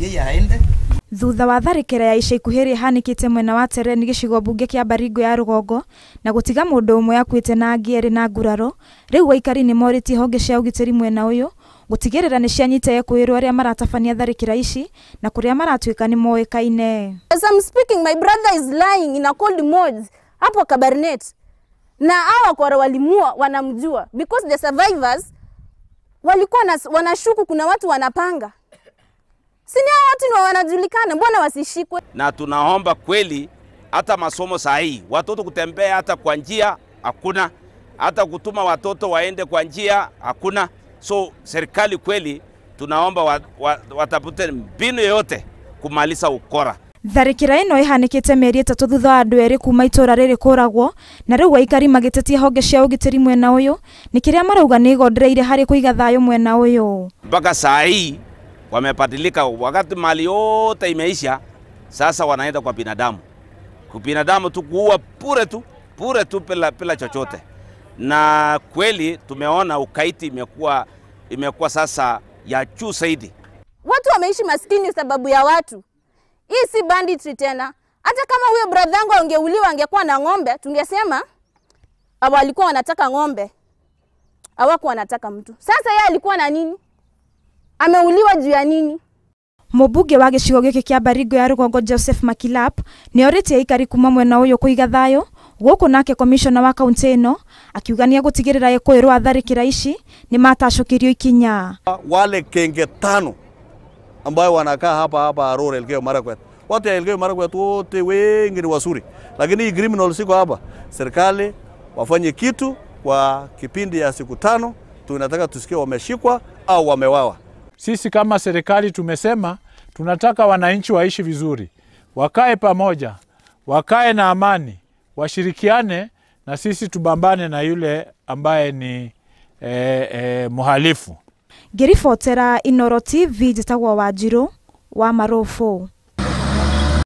yeye aende thutha wa tharikira ya ica ikuhĩ ĩrĩa ĩhanĩkĩte mwena wa Tereni gĩcigo mbunge kia Baringo ya rũgongo na gũtiga mũndũ ũmwe akuĩte na angĩ erĩ na nguraro rĩu waikari nĩ morĩtie honge cia ũgitĩri mwena ũyũ gũtigĩrĩra nĩ cianyita ekũĩrwo arĩa maratabania tharikira ici na kũrĩa maratuĩka nĩ moĩkaine. As I'm speaking my brother is lying in a cold mode hapo Kabarnet na awa kwa walimua wanamjua because the survivors walikuwa wanashuku kuna watu wanapanga ndio wanajulikana, mbona wasishikwe? Na tunaomba kweli, hata masomo saa hii watoto kutembea hata kwa njia hakuna, hata kutuma watoto waende kwa njia hakuna. So serikali kweli, tunaomba wat, wa, watafute mbinu yoyote kumaliza ukora tharikira ino ĩhanĩkĩte mĩeri ĩtatũ thutha wa andũ erĩ kuma itũra rĩrĩ kũragwo na rĩu aikari magĩtetia honge cia ũgitĩri mwena ũyũ nĩ kĩrĩa marauga nĩ igondereire harĩ kuiga thayo mwena ũyũ mpaka saa hii wamepatilika. Wakati mali yote imeisha, sasa wanaenda kwa binadamu, kwa binadamu tu kuua pure tu pure tu bila, bila chochote. Na kweli tumeona ukaiti imekuwa imekuwa sasa ya juu zaidi. Watu wameishi maskini sababu ya watu. Hii si banditry tena. Hata kama huyo brother yangu angeuliwa angekuwa na ng'ombe, tungesema walikuwa wanataka ng'ombe, hawakuwa wanataka mtu. Sasa yeye alikuwa na nini? ameuliwa juu ya nini? Mubunge wa gicigo giki kia Baringo ya Rugongo Joseph Makilap ni orite aikari kuma mwena uyu kuiga thayo guku nake komishona wa kaunti ino akiuga ni egutigirira gikuirwo atharikira ici ni matacokirio ikinya. Wale kenge tano ambayo wanakaa hapa hapa Arore Elgeyo Marakwet wote Elgeyo Marakwet wote wengi ni wazuri, lakini hii criminal siko hapa. Serikali wafanye kitu kwa kipindi ya siku tano, tunataka tusikie wameshikwa au wamewawa. Sisi kama serikali tumesema tunataka wananchi waishi vizuri, wakae pamoja, wakae na amani, washirikiane na sisi tubambane na yule ambaye ni e, e, muhalifu. ngĩribotera inoro tv njĩtagwo wanjirũ wa marobo